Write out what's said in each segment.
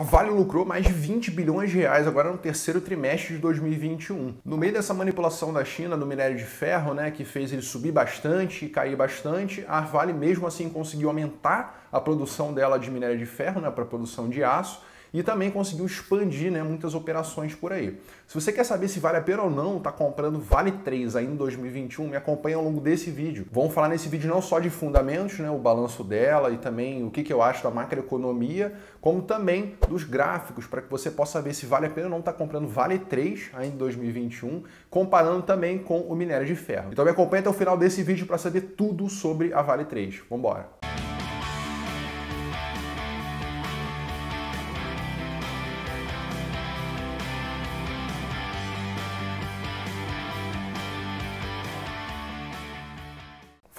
A Vale lucrou mais de 20 bilhões de reais agora no terceiro trimestre de 2021. No meio dessa manipulação da China no minério de ferro, né, que fez ele subir bastante e cair bastante, a Vale mesmo assim conseguiu aumentar a produção dela de minério de ferro né, para produção de aço e também conseguiu expandir né, muitas operações por aí. Se você quer saber se vale a pena ou não, tá comprando Vale 3 ainda em 2021, me acompanha ao longo desse vídeo. Vamos falar nesse vídeo não só de fundamentos, né, o balanço dela e também o que, que eu acho da macroeconomia, como também dos gráficos, para que você possa ver se vale a pena ou não tá comprando Vale 3 ainda em 2021, comparando também com o minério de ferro. Então me acompanha até o final desse vídeo para saber tudo sobre a Vale 3. Vambora!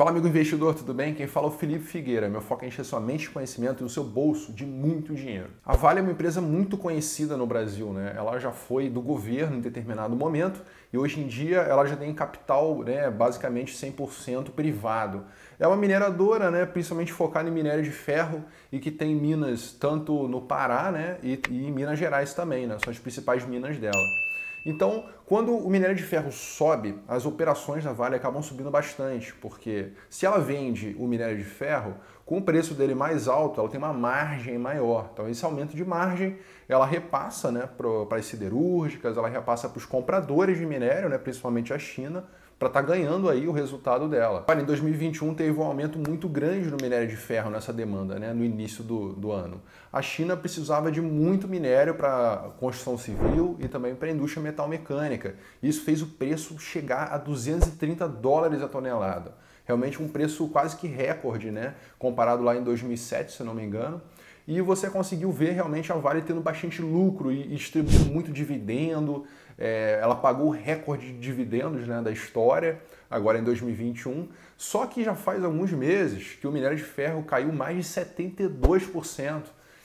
Fala, amigo investidor, tudo bem? Quem fala é o Felipe Figueira. Meu foco é encher sua mente de conhecimento e o seu bolso de muito dinheiro. A Vale é uma empresa muito conhecida no Brasil, né? Ela já foi do governo em determinado momento e hoje em dia ela já tem capital, né, basicamente 100% privado. É uma mineradora, né, principalmente focada em minério de ferro e que tem minas tanto no Pará, né, e, e em Minas Gerais também, né? São as principais minas dela. Então, quando o minério de ferro sobe, as operações na Vale acabam subindo bastante, porque se ela vende o minério de ferro, com o preço dele mais alto, ela tem uma margem maior. Então, esse aumento de margem ela repassa né, para as siderúrgicas, ela repassa para os compradores de minério, né, principalmente a China, para estar tá ganhando aí o resultado dela. Olha, em 2021 teve um aumento muito grande no minério de ferro nessa demanda, né, no início do, do ano. A China precisava de muito minério para construção civil e também para a indústria metalmecânica. Isso fez o preço chegar a 230 dólares a tonelada. Realmente um preço quase que recorde, né, comparado lá em 2007, se não me engano e você conseguiu ver realmente a Vale tendo bastante lucro e, distribuindo muito dividendo. É, ela pagou o recorde de dividendos né, da história, agora em 2021. Só que já faz alguns meses que o minério de ferro caiu mais de 72%.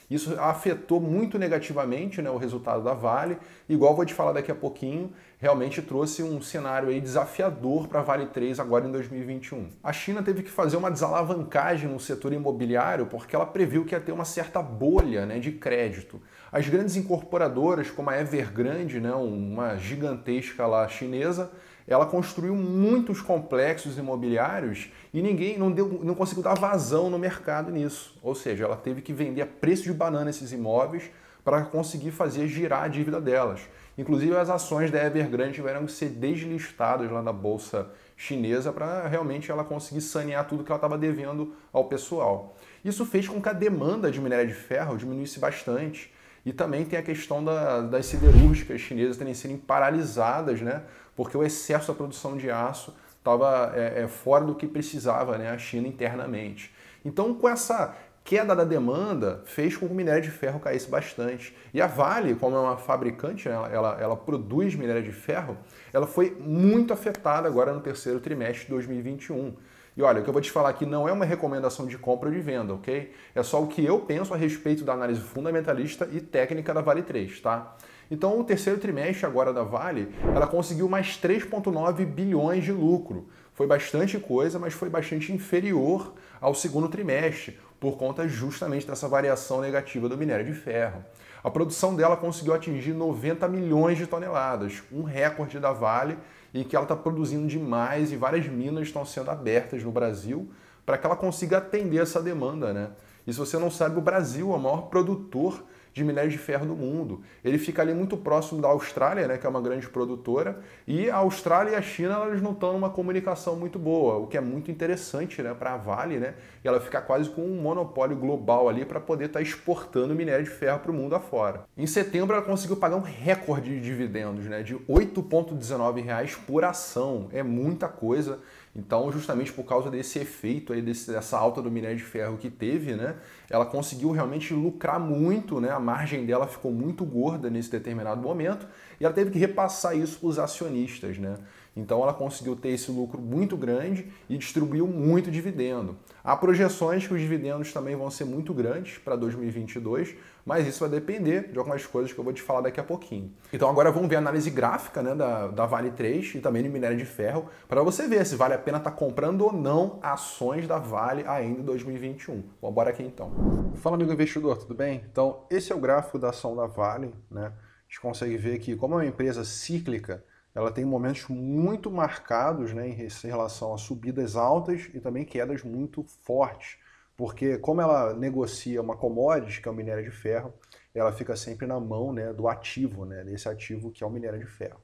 Isso afetou muito negativamente né, o resultado da Vale. Igual vou te falar daqui a pouquinho, realmente trouxe um cenário aí desafiador para a Vale 3 agora em 2021. A China teve que fazer uma desalavancagem no setor imobiliário porque ela previu que ia ter uma certa bolha né, de crédito. As grandes incorporadoras, como a Evergrande, né, uma gigantesca lá chinesa, ela construiu muitos complexos imobiliários e ninguém não, deu, não conseguiu dar vazão no mercado nisso. Ou seja, ela teve que vender a preço de banana esses imóveis para conseguir fazer girar a dívida delas. Inclusive, as ações da Evergrande tiveram que ser deslistadas lá na bolsa chinesa para realmente ela conseguir sanear tudo que ela estava devendo ao pessoal. Isso fez com que a demanda de minério de ferro diminuísse bastante. E também tem a questão da, das siderúrgicas chinesas terem sido paralisadas, né? porque o excesso da produção de aço estava é, é, fora do que precisava né, a China internamente. Então, com essa queda da demanda, fez com que o minério de ferro caísse bastante. E a Vale, como é uma fabricante, né, ela, ela, ela produz minério de ferro, ela foi muito afetada agora no terceiro trimestre de 2021. E olha, o que eu vou te falar aqui não é uma recomendação de compra ou de venda, ok? É só o que eu penso a respeito da análise fundamentalista e técnica da Vale 3, tá? Então, o terceiro trimestre agora da Vale, ela conseguiu mais 3,9 bilhões de lucro. Foi bastante coisa, mas foi bastante inferior ao segundo trimestre, por conta justamente dessa variação negativa do minério de ferro. A produção dela conseguiu atingir 90 milhões de toneladas, um recorde da Vale, e que ela está produzindo demais e várias minas estão sendo abertas no Brasil para que ela consiga atender essa demanda. Né? E se você não sabe, o Brasil é o maior produtor de minério de ferro do mundo. Ele fica ali muito próximo da Austrália, né, que é uma grande produtora, e a Austrália e a China elas não estão numa comunicação muito boa, o que é muito interessante né, para a Vale, né, e ela fica quase com um monopólio global ali para poder estar tá exportando minério de ferro para o mundo afora. Em setembro ela conseguiu pagar um recorde de dividendos, né, de 8,19 reais por ação, é muita coisa. Então, justamente por causa desse efeito aí, desse, dessa alta do minério de ferro que teve, né, ela conseguiu realmente lucrar muito, né, margem dela ficou muito gorda nesse determinado momento e ela teve que repassar isso para os acionistas. Né? Então ela conseguiu ter esse lucro muito grande e distribuiu muito dividendo. Há projeções que os dividendos também vão ser muito grandes para 2022, mas isso vai depender de algumas coisas que eu vou te falar daqui a pouquinho. Então agora vamos ver a análise gráfica né, da, da Vale 3 e também do minério de ferro para você ver se vale a pena estar tá comprando ou não ações da Vale ainda em 2021. Vamos embora aqui então. Fala amigo investidor, tudo bem? Então esse é o gráfico da ação da Vale, né? A gente consegue ver que como é uma empresa cíclica, ela tem momentos muito marcados né, em relação a subidas altas e também quedas muito fortes, porque como ela negocia uma commodity, que é o minério de ferro, ela fica sempre na mão né, do ativo, né, desse ativo que é o minério de ferro.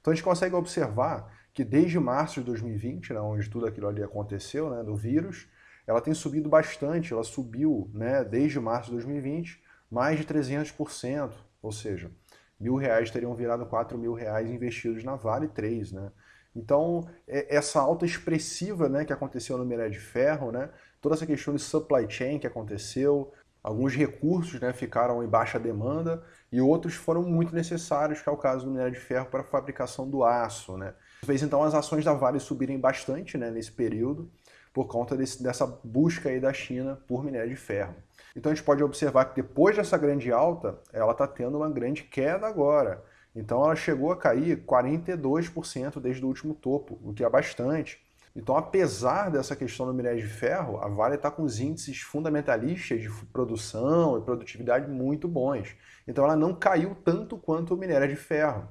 Então a gente consegue observar que desde março de 2020, né, onde tudo aquilo ali aconteceu, né, do vírus, ela tem subido bastante, ela subiu né, desde março de 2020 mais de 300%, ou seja, mil reais teriam virado quatro mil reais investidos na Vale 3, né? Então, é, essa alta expressiva né, que aconteceu no minério de ferro, né, toda essa questão de supply chain que aconteceu, alguns recursos né, ficaram em baixa demanda e outros foram muito necessários, que é o caso do minério de ferro para a fabricação do aço. Né. Fez então as ações da Vale subirem bastante né, nesse período, por conta desse, dessa busca aí da China por minério de ferro. Então a gente pode observar que depois dessa grande alta, ela está tendo uma grande queda agora. Então ela chegou a cair 42% desde o último topo, o que é bastante. Então, apesar dessa questão do minério de ferro, a Vale está com os índices fundamentalistas de produção e produtividade muito bons. Então, ela não caiu tanto quanto o minério de ferro.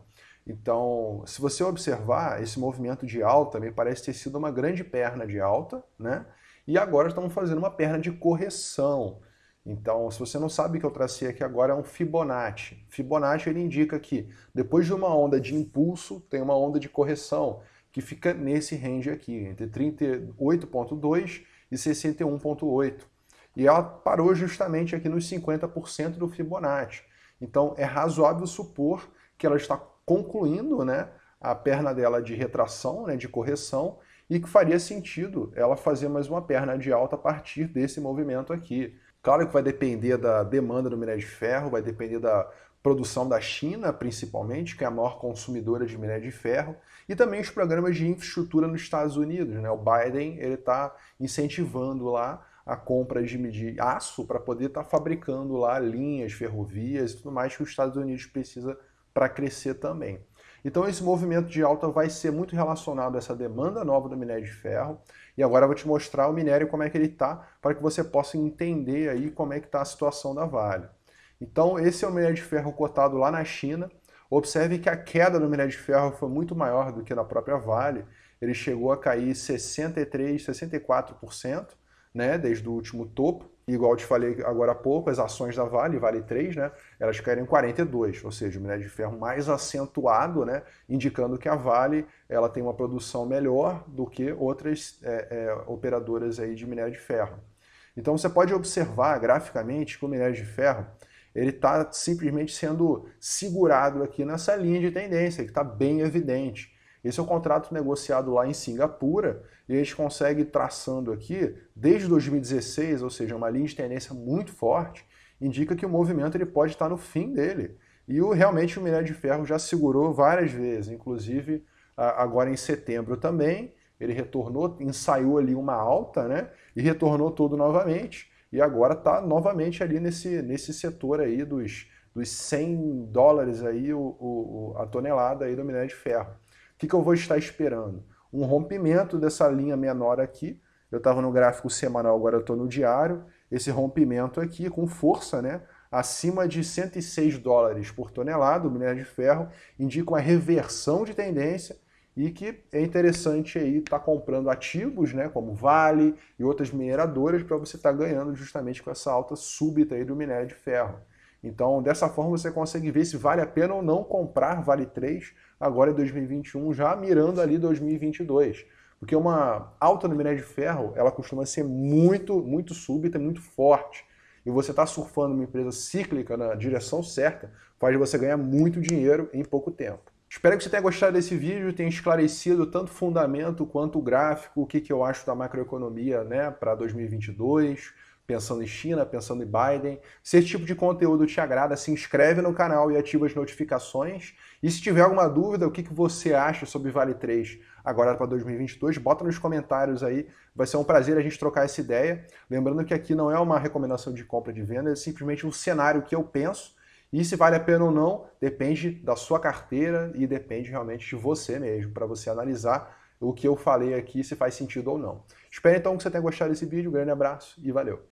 Então, se você observar, esse movimento de alta me parece ter sido uma grande perna de alta, né? E agora estamos fazendo uma perna de correção. Então, se você não sabe é o que eu tracei aqui agora, é um Fibonacci. Fibonacci ele indica que depois de uma onda de impulso, tem uma onda de correção, que fica nesse range aqui, entre 38,2 e 61,8. E ela parou justamente aqui nos 50% do Fibonacci. Então, é razoável supor que ela está concluindo né, a perna dela de retração, né, de correção, e que faria sentido ela fazer mais uma perna de alta a partir desse movimento aqui. Claro que vai depender da demanda do minério de ferro, vai depender da produção da China, principalmente, que é a maior consumidora de minério de ferro, e também os programas de infraestrutura nos Estados Unidos. Né? O Biden ele está incentivando lá a compra de, aço para poder estar tá fabricando lá linhas, ferrovias e tudo mais que os Estados Unidos precisa para crescer também. Então esse movimento de alta vai ser muito relacionado a essa demanda nova do minério de ferro. E agora eu vou te mostrar o minério como é que ele está, para que você possa entender aí como é que está a situação da Vale. Então esse é o minério de ferro cotado lá na China. Observe que a queda do minério de ferro foi muito maior do que na própria Vale. Ele chegou a cair 63, 64%, né, desde o último topo igual eu te falei agora há pouco, as ações da Vale, Vale 3, né, elas caíram em 42, ou seja, o minério de ferro mais acentuado, né, indicando que a Vale ela tem uma produção melhor do que outras é, é, operadoras aí de minério de ferro. Então você pode observar graficamente que o minério de ferro ele está simplesmente sendo segurado aqui nessa linha de tendência, que está bem evidente. Esse é o contrato negociado lá em Singapura e a gente consegue traçando aqui, desde 2016, ou seja, uma linha de tendência muito forte, indica que o movimento ele pode estar no fim dele. E o, realmente o minério de ferro já segurou várias vezes, inclusive agora em setembro também, ele retornou, ensaiou ali uma alta, né? E retornou todo novamente. E agora está novamente ali nesse, nesse setor aí dos, dos 100 dólares aí o, o a tonelada aí do minério de ferro que, que eu vou estar esperando? Um rompimento dessa linha menor aqui. Eu estava no gráfico semanal, agora estou no diário. Esse rompimento aqui com força, né? acima de 106 dólares por tonelada, o minério de ferro, indica uma reversão de tendência e que é interessante aí estar tá comprando ativos, né, como Vale e outras mineradoras, para você estar tá ganhando justamente com essa alta súbita aí do minério de ferro. Então, dessa forma, você consegue ver se vale a pena ou não comprar Vale 3 agora em 2021, já mirando ali 2022. Porque uma alta no minério de ferro, ela costuma ser muito, muito súbita e muito forte. E você está surfando uma empresa cíclica na direção certa, faz você ganhar muito dinheiro em pouco tempo. Espero que você tenha gostado desse vídeo, tenha esclarecido tanto o fundamento quanto o gráfico, o que, que eu acho da macroeconomia né, para 2022, pensando em China, pensando em Biden. Se esse tipo de conteúdo te agrada, se inscreve no canal e ativa as notificações. E se tiver alguma dúvida, o que, você acha sobre Vale 3 agora para 2022, bota nos comentários aí. Vai ser um prazer a gente trocar essa ideia. Lembrando que aqui não é uma recomendação de compra de venda, é simplesmente um cenário que eu penso. E se vale a pena ou não, depende da sua carteira e depende realmente de você mesmo, para você analisar o que eu falei aqui, se faz sentido ou não. Espero então que você tenha gostado desse vídeo. Um grande abraço e valeu!